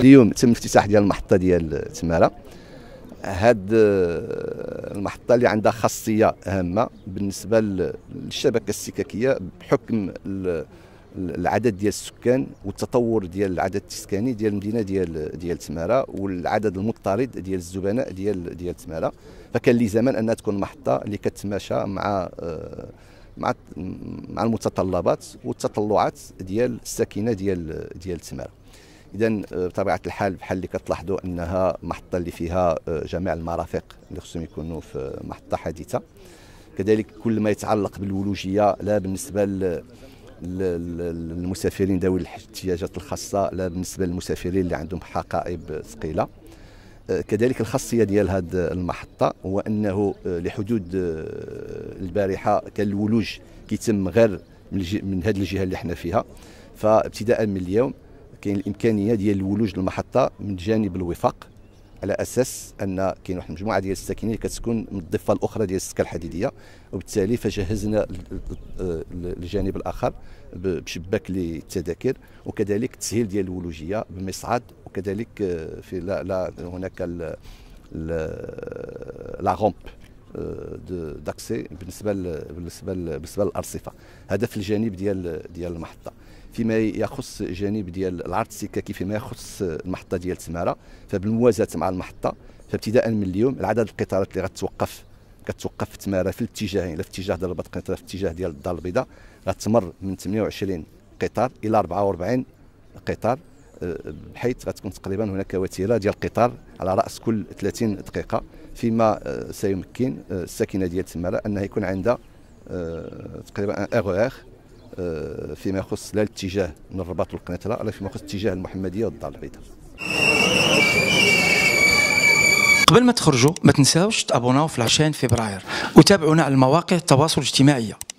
اليوم تم افتتاح ديال المحطه ديال تماره هاد آه، المحطه اللي عندها خاصيه هامه بالنسبه للشبكه السككيه بحكم العدد ديال السكان والتطور ديال العدد السكاني ديال المدينه ديال ديال تماره والعدد المضطرد ديال الزبناء ديال ديال تماره فكان لي زمان انها تكون محطه اللي كتماشى مع آه، مع مع المتطلبات والتطلعات ديال الساكنه ديال ديال تماره اذا آه، بطبيعه الحال بحال اللي كتلاحظوا انها محطه اللي فيها آه، جميع المرافق اللي خصهم يكونوا في محطه حديثه كذلك كل ما يتعلق بالولوجيه لا بالنسبه للمسافرين ذوي الاحتياجات الخاصه لا بالنسبه للمسافرين اللي عندهم حقائب ثقيله آه، كذلك الخاصيه ديال هذه المحطه هو انه لحدود البارحه كان الولوج كيتم غير من هذه الجهه اللي حنا فيها فابتداء من اليوم كاين الامكانيه ديال الولوج المحطه من جانب الوفاق على اساس ان كاين واحد المجموعه ديال الساكنين كتكون من الضفه الاخرى ديال السكه الحديديه وبالتالي فجهزنا الجانب الاخر بشباك للتذاكر وكذلك تسهيل ديال الولوجيه بمصعد وكذلك آه، في لا, لا هناك لا غومب آه، داكسي بالنسبه بالنسبه بالنسبه للارصفه هذا في الجانب ديال ديال المحطه فيما يخص جانب ديال العرض السككي فيما يخص المحطه ديال سماره فبالموازاه مع المحطه فابتداء من اليوم العدد القطارات اللي غتوقف كتوقف في تماره في الاتجاهين لا في اتجاه ديال رباط في اتجاه ديال الدار البيضاء غتمر من 28 قطار الى 44 قطار آه، بحيث غتكون تقريبا هناك وتيره ديال القطار على راس كل 30 دقيقه فيما آه، سيمكن آه، الساكنه ديال تماره انها يكون عندها تقريبا ان اغ آه، فيما يخص لا الاتجاه من الرباط والقنيطره ولا فيما يخص اتجاه المحمديه والدار البيضاء قبل ما تخرجوا ما تنساوش تابوناو في لاشين فبراير وتابعونا على المواقع التواصل الاجتماعي